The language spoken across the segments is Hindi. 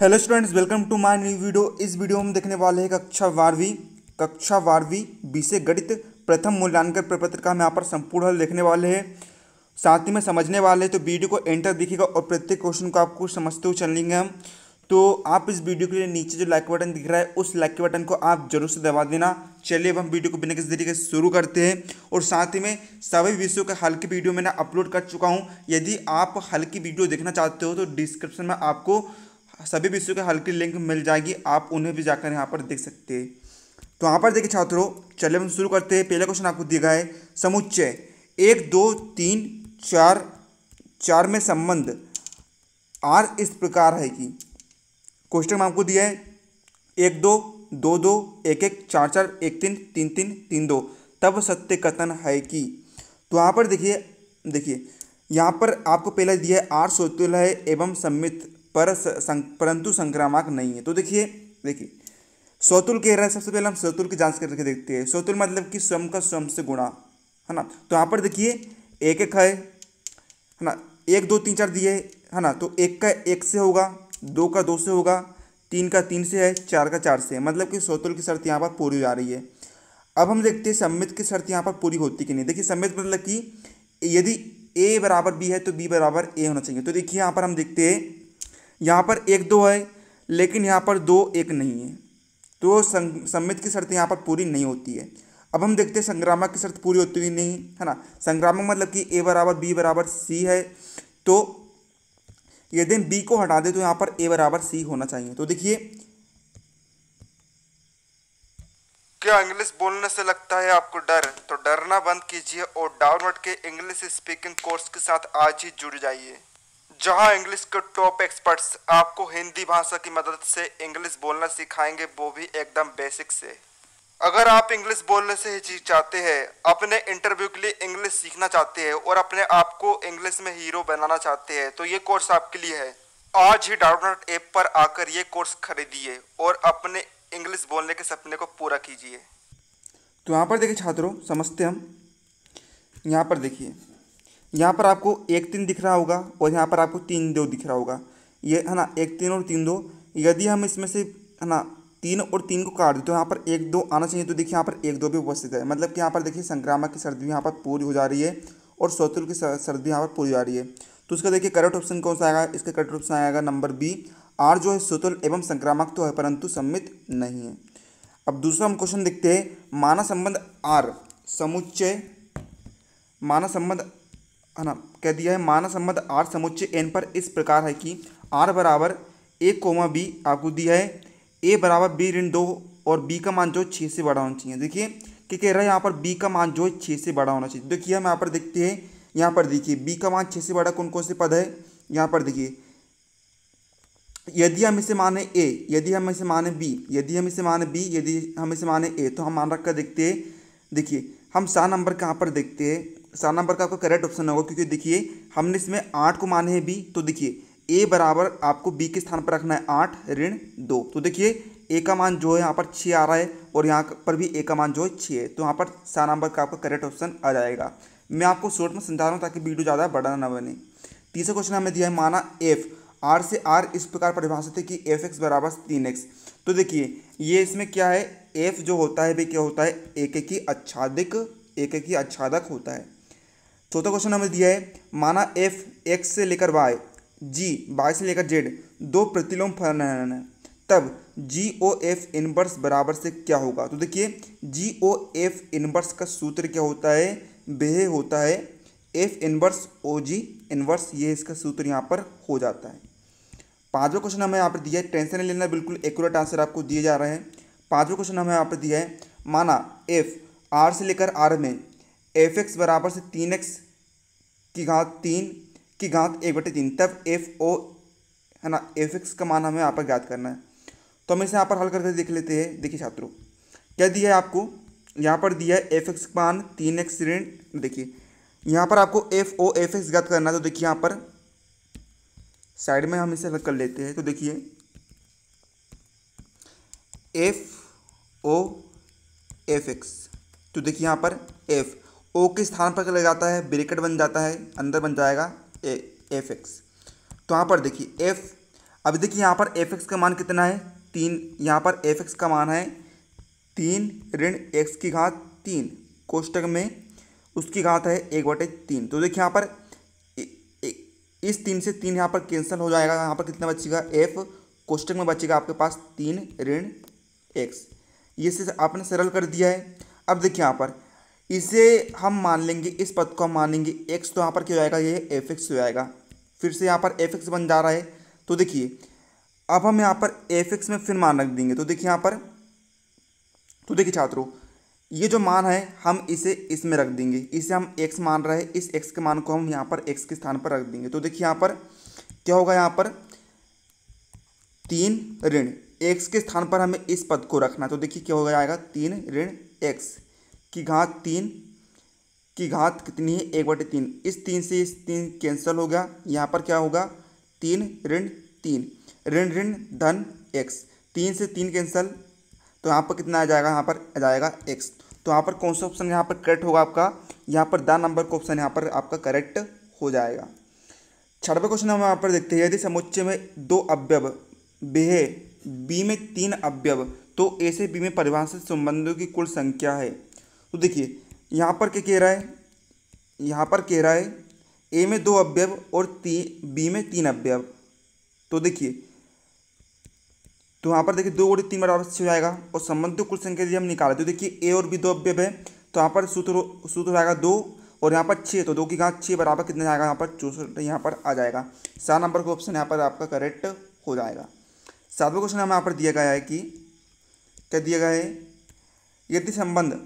hello students welcome to my new video इस वीडियो में देखने वाले हैं कक्षा बारहवीं कक्षा बारहवीं विषय गणित प्रथम मूल्यांकन प्रपत्र का हम यहाँ पर संपूर्ण हल देखने वाले हैं साथ ही में समझने वाले हैं तो वीडियो को एंटर दिखेगा और प्रत्येक क्वेश्चन को आपको समझते हुए चलेंगे हम तो आप इस वीडियो के लिए नीचे जो लाइक बटन दिख रहा है उस लाइक के बटन को आप जरूर से दबा देना चलिए अब हम वीडियो को बिना किसी तरीके से शुरू करते हैं और साथ ही में सभी विषयों के हल्की वीडियो मैंने अपलोड कर चुका हूँ यदि आप हल्की वीडियो देखना चाहते हो तो डिस्क्रिप्शन में आपको सभी विषयों के हल्की लिंक मिल जाएगी आप उन्हें भी जाकर यहाँ पर देख सकते हैं तो यहाँ पर देखिए छात्रों चलिए हम शुरू करते हैं पहला क्वेश्चन आपको दिया गया है समुच्चय एक दो तीन चार चार में संबंध आर इस प्रकार है कि क्वेश्चन आपको दिया है एक दो दो दो एक एक चार चार एक तीन तीन तीन तीन दो तब सत्य कथन है कि तो यहाँ पर देखिए देखिए यहाँ पर आपको पहला दिया है आर सोतुल है एवं सम्मित पर संक, परंतु संक्रामक नहीं है तो देखिए देखिए सौतुल कह रहा है सबसे पहले हम सौतुल की जांच करके देखते हैं सौतुल मतलब कि स्वयं का स्वयं से गुणा है ना तो यहाँ पर देखिए एक एक है है ना एक दो तीन चार दिए है ना तो एक का एक से होगा दो का दो से होगा तीन का तीन से है चार का चार से है मतलब कि सौतुल की शर्त यहाँ पर पूरी हो रही है अब हम देखते हैं सम्मित की शर्त यहाँ पर पूरी होती कि नहीं देखिए सम्मित मतलब कि यदि ए बराबर बी है तो बी बराबर ए होना चाहिए तो देखिए यहाँ पर हम देखते हैं यहाँ पर एक दो है लेकिन यहाँ पर दो एक नहीं है तो सम्मित की शर्त यहाँ पर पूरी नहीं होती है अब हम देखते हैं संग्रामक की शर्त पूरी होती हुई नहीं है ना संग्रामक मतलब कि ए बराबर बी बराबर सी है तो यदि हम बी को हटा दें तो यहाँ पर ए बराबर सी होना चाहिए तो देखिए क्या इंग्लिश बोलने से लगता है आपको डर तो डरना बंद कीजिए और डाउनलोड के इंग्लिश स्पीकिंग कोर्स के साथ आज ही जुड़ जाइए जहां इंग्लिश के टॉप एक्सपर्ट्स आपको हिंदी भाषा की मदद से इंग्लिश बोलना सिखाएंगे वो भी एकदम बेसिक से अगर आप इंग्लिश बोलने से चाहते हैं अपने इंटरव्यू के लिए इंग्लिश सीखना चाहते हैं और अपने आप को इंग्लिश में हीरो बनाना चाहते हैं तो ये कोर्स आपके लिए है आज ही डाउनलोड ऐप पर आकर ये कोर्स खरीदिए और अपने इंग्लिश बोलने के सपने को पूरा कीजिए तो यहाँ पर देखिए छात्रों समझते हम यहाँ पर देखिए यहाँ पर आपको एक तीन दिख रहा होगा और यहाँ पर आपको तीन दो दिख रहा होगा ये है ना एक तीन और तीन दो यदि हम इसमें से है ना तीन और तीन को काट दें तो यहाँ पर एक दो आना चाहिए तो देखिए यहाँ पर एक दो भी उपस्थित है मतलब कि यहाँ पर देखिए संक्रामक की सर्दी यहाँ पर पूरी हो जा रही है और शत्रु की सर्दी यहाँ पर पूरी हो जा रही है तो उसका देखिए करेक्ट ऑप्शन कौन सा आएगा इसका करेक्ट ऑप्शन आएगा नंबर बी आर जो है शोतल एवं संक्रामक तो है परंतु सम्मित नहीं है अब दूसरा हम क्वेश्चन देखते हैं मानव संबंध आर समुच्चय मानव संबंध है ना कह दिया है मानव संबंध आर समुच्चय एन पर इस प्रकार है कि आर बराबर ए कोमा बी आपको दिया है ए बराबर बी ऋण दो और बी का मान जो है छः से बड़ा होना चाहिए देखिए क्या कह रहा है यहाँ पर बी का मान जो है छः से बड़ा होना चाहिए देखिए हम यहाँ पर देखते हैं यहाँ पर देखिए बी का मान छः से बड़ा कौन कौन से पद है यहाँ पर देखिए यदि हम इसे माने ए यदि हम इसे माने बी यदि हम इसे माने बी यदि हम इसे माने ए तो हम मान रख कर देखते हैं देखिए हम सा नंबर कहाँ पर देखते हैं चार नंबर का आपका करेक्ट ऑप्शन होगा क्योंकि देखिए हमने इसमें आठ को माने हैं बी तो देखिए ए बराबर आपको बी के स्थान पर रखना है आठ ऋण दो तो देखिए ए का मान जो है यहाँ पर छः आ रहा है और यहाँ पर भी ए का मान जो है छः है तो यहाँ पर चार नंबर का आपका करेक्ट ऑप्शन आ जाएगा मैं आपको शॉर्ट में समझा रहा हूँ ताकि वीडियो ज़्यादा बढ़ाना ना बने तीसरा क्वेश्चन हमें दिया है माना एफ आर से आर इस प्रकार परिभाषित है कि एफ एक्स बराबर तीन एक्स तो देखिए ये इसमें क्या है एफ जो होता है वे क्या होता है एक की आच्छादिक एक की अच्छादक होता है चौथा क्वेश्चन हमें दिया है माना एफ एक्स से लेकर वाई जी वाई से लेकर जेड दो प्रतिलोम फलन है तब जी ओ एफ इनवर्स बराबर से क्या होगा तो देखिए जी ओ एफ इनवर्स का सूत्र क्या होता है वह होता है F inverse O G inverse ये इसका सूत्र यहाँ पर हो जाता है पांचवा क्वेश्चन हमें यहाँ पर दिया है टेंशन नहीं लेना बिल्कुल एक्यूरेट आंसर आपको दिए जा रहे हैं पांचवा क्वेश्चन हमें यहाँ पर दिया है माना एफ आर से लेकर आर में एफ एक्स बराबर से तीन एक्स की घात तीन की घात एक बटे तीन तब एफ ओ है ना एफ एक्स का मान हमें यहाँ पर ज्ञात करना है तो हम इसे यहाँ पर हल करके देख लेते हैं देखिए छात्रों क्या दिया है आपको यहाँ पर दिया है एफ एक्स मान तीन एक्स ऋण देखिए यहाँ पर आपको एफ ओ एफ एक्स ज्ञात करना है तो देखिए यहाँ पर साइड में हम इसे हल कर लेते हैं तो देखिए एफ ओ एफ एक्स तो देखिए यहाँ पर एफ ओ के स्थान पर चला जाता है ब्रेकेट बन जाता है अंदर बन जाएगा ए एफ एक्स तो यहाँ पर देखिए एफ अभी देखिए यहाँ पर एफ एक्स का मान कितना है तीन यहाँ पर एफ एक्स का मान है तीन ऋण एक्स की घात तीन कोष्टक में उसकी घात है एक बटे तीन तो देखिए यहाँ पर इस तीन से तीन यहाँ पर कैंसिल हो जाएगा यहाँ पर कितना बचेगा एफ कोष्टक में बचेगा आपके पास तीन ऋण एक्स ये से आपने सरल कर दिया है अब देखिए यहाँ पर इसे हम मान लेंगे इस पद को हम मानेंगे एक्स तो यहाँ पर क्या हो जाएगा ये एफ एक्स हो जाएगा फिर से यहाँ पर एफ एक्स बन जा रहा है तो देखिए अब हम यहाँ पर एफ एक्स में फिर मान रख देंगे तो देखिए यहाँ पर तो देखिए छात्रों ये जो मान है हम इसे इसमें रख देंगे इसे हम एक्स मान रहे हैं इस एक्स के मान को हम यहाँ पर एक्स के स्थान पर रख देंगे तो देखिए यहाँ पर क्या होगा यहाँ पर तीन ऋण एक्स के स्थान पर हमें इस पद को रखना है तो देखिए क्या हो जाएगा तीन ऋण एक्स की घात तीन की घात कितनी है एक बटे तीन इस तीन से इस तीन कैंसिल हो गया यहाँ पर क्या होगा तीन ऋण तीन ऋण ऋण धन एक्स तीन से तीन कैंसिल तो यहाँ पर कितना आ जाएगा यहाँ पर आ जाएगा एक्स तो यहाँ पर कौन सा ऑप्शन यहाँ पर करेक्ट होगा आपका यहाँ पर द नंबर का ऑप्शन यहाँ पर आपका करेक्ट हो जाएगा छठवा क्वेश्चन हम यहाँ पर देखते हैं यदि समुच्चय में दो अव्यव बेहे बी में तीन अव्यव तो ऐसे बी में परिभाषित संबंधों की कुल संख्या है तो देखिए यहाँ पर क्या कह रहा है यहाँ पर कह रहा है ए में दो अवयव और ती बी में तीन अवयव तो देखिए तो यहाँ पर देखिए दो गुड़ी तीन बराबर छः हो जाएगा और संबंधित कुल संख्या यदि हम निकाले तो देखिए ए और बी दो अवयव है तो यहाँ पर सूत्र सूत्र हो जाएगा दो और यहाँ पर छः तो दो की घात छः बराबर कितना जाएगा यहाँ पर चौसठ यहाँ पर आ जाएगा सात नंबर का ऑप्शन यहाँ पर आपका करेक्ट हो जाएगा सातवें क्वेश्चन हमें यहाँ पर दिया गया है कि क्या दिया गया है यदि संबंध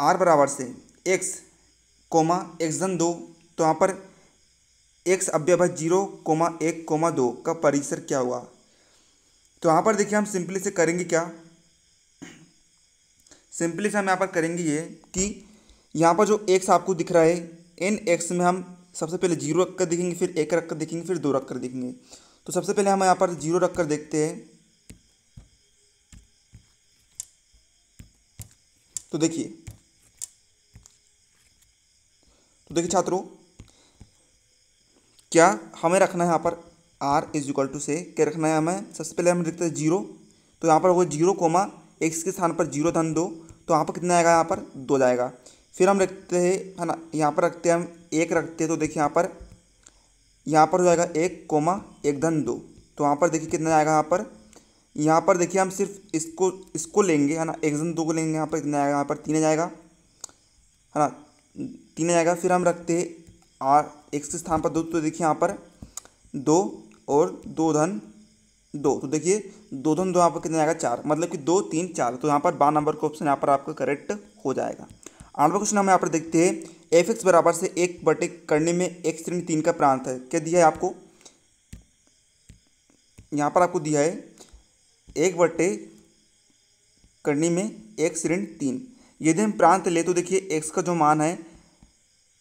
आर बराबर से एक्स कोमा एक्स धन दो तो यहाँ पर एक्स अव्यवत जीरो कोमा एक कोमा दो का परिसर क्या हुआ तो यहाँ पर देखिए हम सिंपली से करेंगे क्या सिंपली से हम यहाँ पर करेंगे ये कि यहाँ पर जो एक्स आपको दिख रहा है एन एक्स में हम सबसे पहले जीरो रख कर देखेंगे फिर एक रख कर देखेंगे फिर दो रख कर देखेंगे तो सबसे पहले हम यहाँ पर जीरो रख कर देखते हैं तो देखिए देखिए छात्रों क्या हमें रखना है यहाँ पर आर इज इक्वल टू से क्या रखना है हमें सबसे पहले हम लिखते हैं जीरो तो यहाँ पर होगा जीरो कोमा एक्स के स्थान पर जीरो धन दो तो यहाँ पर कितना आएगा यहाँ पर दो जाएगा फिर हम रखते हैं है ना यहाँ पर रखते हैं हम एक रखते हैं तो देखिए यहाँ पर यहाँ पर हो जाएगा एक कोमा एक धन दो तो वहाँ पर देखिए कितना आएगा यहाँ पर यहाँ पर देखिए हम सिर्फ इसको इसको लेंगे है ना एक धन दो को लेंगे यहाँ पर कितना आएगा यहाँ पर तीन जाएगा है ना तीन आ जाएगा फिर हम रखते आर एक के स्थान पर दो तो देखिए यहाँ पर दो और दो धन दो तो देखिए दो धन दो यहाँ पर कितना आएगा चार मतलब कि दो तीन चार तो यहाँ पर बारह नंबर का ऑप्शन यहाँ पर आपका करेक्ट हो जाएगा आठ क्वेश्चन हम यहाँ पर देखते हैं एफ एक्स बराबर से एक बटे करने में एक श्रेणी तीन का प्रांत है क्या दिया है आपको यहाँ पर आपको दिया है एक बटे करने में एक श्रेणी तीन यदि हम प्रांत ले तो देखिए एक्स का जो मान है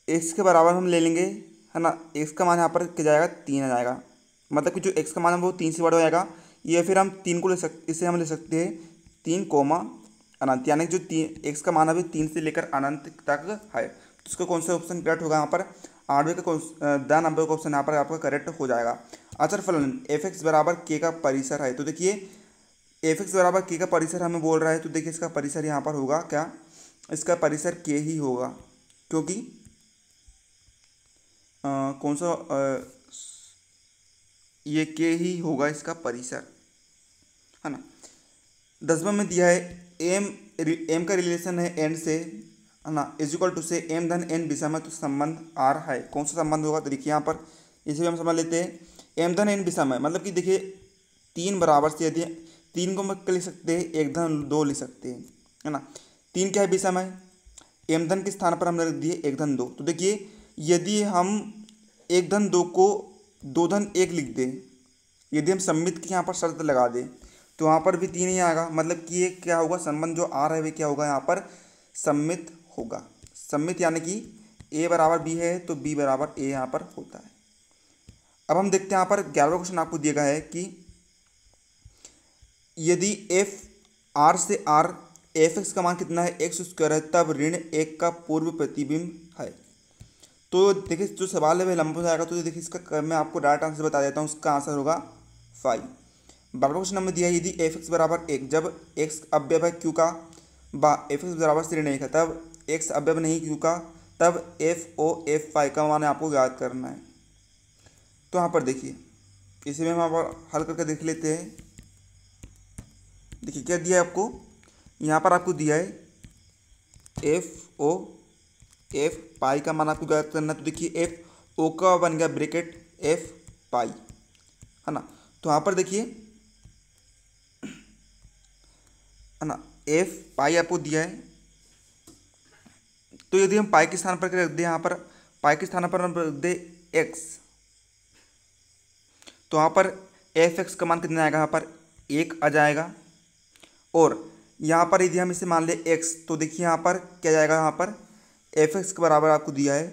एक्स के बराबर हम ले लेंगे है ना एक्स का मान यहाँ पर क्या जाएगा तीन आ जाएगा मतलब कि जो एक्स का मान है वो तीन से बड़ा हो जाएगा या फिर हम तीन को ले सक इसे हम ले सकते हैं तीन कोमा अनंत यानी जो तीन एक्स का मान अभी तीन से लेकर अनंत तक है तो उसका कौन सा ऑप्शन करेक्ट होगा यहाँ पर आठवें का कौन द नंबर का ऑप्शन यहाँ पर आपका करेक्ट हो जाएगा अचर फलन एफ एक्स बराबर के का परिसर है तो देखिए एफ एक्स बराबर के का परिसर हमें बोल रहा है तो देखिए इसका परिसर यहाँ पर होगा क्या इसका परिसर के ही होगा क्योंकि आ, कौन सा आ, ये के ही होगा इसका परिसर है ना दसवा में दिया है एम एम का रिलेशन है एन से है ना इज इक्वल टू से एम धन एन विषय में तो संबंध आर है कौन सा संबंध होगा तो देखिए यहाँ पर इसे हम समझ लेते हैं एम धन एन विषय में मतलब कि देखिए तीन बराबर से यदि तीन को हम क्या लिख सकते हैं एक धन दो लिख सकते हैं है ना तीन क्या है विषम एम धन के स्थान पर हमने रख दिए एक धन दो तो देखिए यदि हम एक धन दो को दो धन एक लिख दें यदि हम सम्मित के यहाँ पर शर्त लगा दें तो यहाँ पर भी तीन ही आएगा मतलब कि ये क्या होगा संबंध जो आ रहा है वे क्या होगा यहाँ पर सम्मित होगा सम्मित यानी कि ए बराबर बी है तो बी बराबर ए यहाँ पर होता है अब हम देखते हैं यहाँ पर ग्यारहवा क्वेश्चन आपको दिया गया है कि यदि एफ आर से आर एफ एक्स का मान कितना है एक्स स्क्वायर है तब ऋण एक का पूर्व प्रतिबिंब है तो देखिए जो सवाल है वह लंबा हो जाएगा तो देखिए इसका मैं आपको डायरेक्ट आंसर बता देता हूँ उसका आंसर होगा फाइव बारह क्वेश्चन नंबर दिया है यदि एफ एक्स बराबर एक जब एक्स अव्यव है क्यू का बा एफ एक्स बराबर से ऋण एक है तब एक्स अव्यव नहीं क्यू का तब एफ ओ एफ फाइव का मान आपको याद करना है तो यहाँ पर देखिए इसे में हम आप हल करके देख लेते हैं देखिए क्या दिया है आपको यहाँ पर आपको दिया है एफ ओ एफ पाई का मान आपको ज्ञात करना तो देखिए एफ ओ का बन गया ब्रेकेट एफ पाई है ना तो यहाँ पर देखिए है ना एफ पाई आपको दिया है तो यदि हम पाई के स्थान पर रख दें यहाँ पर पाई के स्थान पर हम रख दें एक्स तो यहाँ पर एफ एक्स का मान कितना आएगा यहाँ पर एक आ जाएगा और यहाँ पर यदि हम इसे मान लें एक्स तो देखिए यहाँ पर क्या जाएगा यहाँ पर एफ एक्स के बराबर आपको दिया है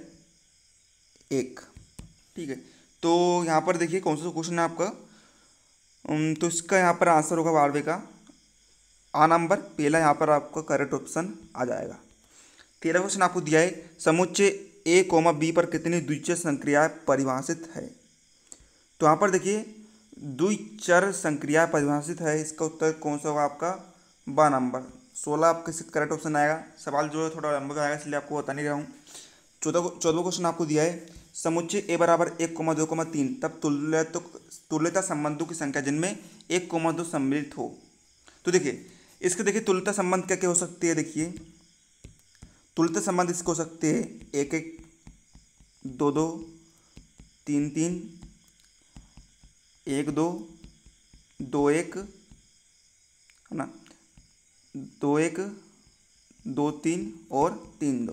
एक ठीक है तो यहाँ पर देखिए कौन सा क्वेश्चन है आपका तो इसका यहाँ पर आंसर होगा बारहवें का आ नंबर पहला यहाँ पर आपका करेक्ट ऑप्शन आ जाएगा तेरह क्वेश्चन आपको दिया है समुच्चय ए कोमा बी पर कितनी द्वितीय संक्रिया परिभाषित है तो यहाँ पर देखिए द्विचर संक्रिया परिभाषित है इसका उत्तर कौन सा होगा आपका ब नंबर सोलह आपके से करेक्ट ऑप्शन आएगा सवाल जो है थोड़ा लंबा आएगा इसलिए आपको बता नहीं रहा हूँ चौदह चौदह क्वेश्चन आपको दिया है समुच्चय ए बराबर एक कोमा दो कोमा तीन तब तुल तुल्यता संबंधों की संख्या जिनमें एक कोमा दो सम्मिलित हो तो देखिए इसके देखिए तुल्यता संबंध क्या क्या हो सकती है देखिए तुल्यता संबंध इसके हो सकते हैं एक एक दो दो तीन तीन एक दो दो एक है ना दो एक दो तीन और तीन दो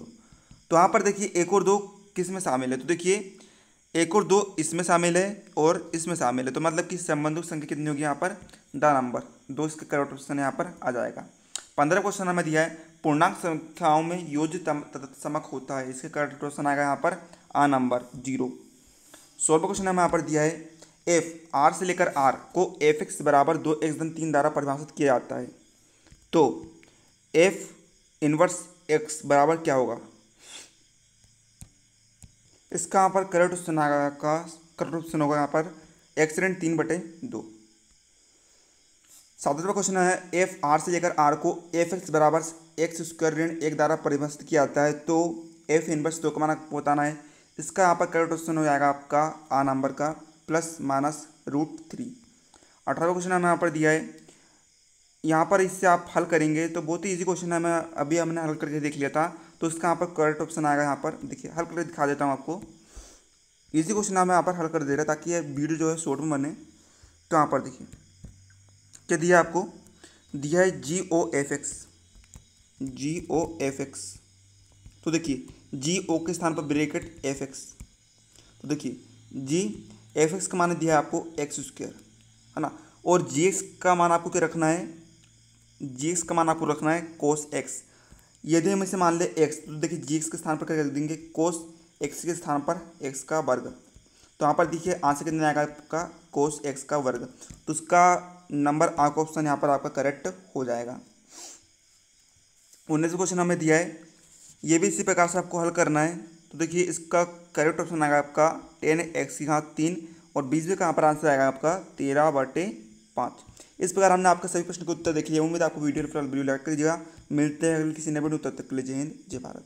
तो यहाँ पर देखिए एक और दो किस में शामिल है तो देखिए एक और दो इसमें शामिल है और इसमें शामिल है तो मतलब कि संबंधित संख्या कितनी होगी यहाँ पर द नंबर दो इसका करेक्ट ऑप्शन यहाँ पर आ जाएगा पंद्रह क्वेश्चन हमें दिया है पूर्णांक संख्याओं में योज समक होता है इसका करेक्ट ऑप्शन आएगा यहाँ पर आ नंबर जीरो सोलह क्वेश्चन हमें यहाँ पर दिया है एफ आर से लेकर आर को एफ एक्स बराबर दो एक्स धन तीन द्वारा परिभाषित किया जाता है तो एफ इनवर्स एक्स बराबर क्या होगा इसका यहाँ पर करेक्ट ऑप्शन आगा का करेक्ट ऑप्शन होगा यहाँ पर एक्सीडेंट तीन बटे दो सातवा क्वेश्चन है एफ आर से लेकर आर को एफ एक्स बराबर एक्स स्क्वायर ऋण एक द्वारा परिभाषित किया जाता है तो एफ इनवर्स दो का माना बताना है इसका यहाँ पर करेक्ट ऑप्शन हो जाएगा आपका आ नंबर का प्लस माइनस रूट थ्री अठारहवा क्वेश्चन यहाँ पर दिया है यहाँ पर इससे आप हल करेंगे तो बहुत ही इजी क्वेश्चन है मैं अभी हमने हल करके देख लिया था तो उसका यहाँ पर करेक्ट ऑप्शन आएगा यहाँ पर देखिए हल करके दिखा देता हूँ आपको इजी क्वेश्चन है मैं यहाँ पर हल कर दे रहा ताकि ये वीडियो जो है शॉर्ट में बने तो यहाँ पर देखिए क्या दिया आपको दिया है G O F X G O F X तो देखिए जी ओ के स्थान पर ब्रेकेट एफ एक्स तो देखिए जी एफ एक्स का मान दिया है आपको एक्स स्क्वेयर है ना और जी एक्स का मान आपको क्या रखना है जीक्स का मान आपको रखना है कोस एक्स यदि हम इसे मान लें एक्स तो देखिए जीक्स के स्थान पर क्या रख देंगे कोस एक्स के स्थान पर एक्स का वर्ग तो यहाँ पर देखिए आंसर कितना आएगा आपका कोस एक्स का वर्ग तो उसका नंबर आ का ऑप्शन यहाँ पर आपका करेक्ट हो जाएगा उन्नीस क्वेश्चन हमें दिया है ये भी इसी प्रकार से आपको हल करना है तो देखिए इसका करेक्ट ऑप्शन आएगा आपका टेन एक्स यहाँ तीन और बीस भी कहाँ पर आंसर आएगा आपका तेरह बटे पाँच इस प्रकार हमने आपका सभी प्रश्न के उत्तर देख लिया उम्मीद आपको वीडियो पर वीडियो लाइक कर दीजिएगा मिलते हैं अगले किसी बड़े उत्तर तक के लिए जय हिंद जय भारत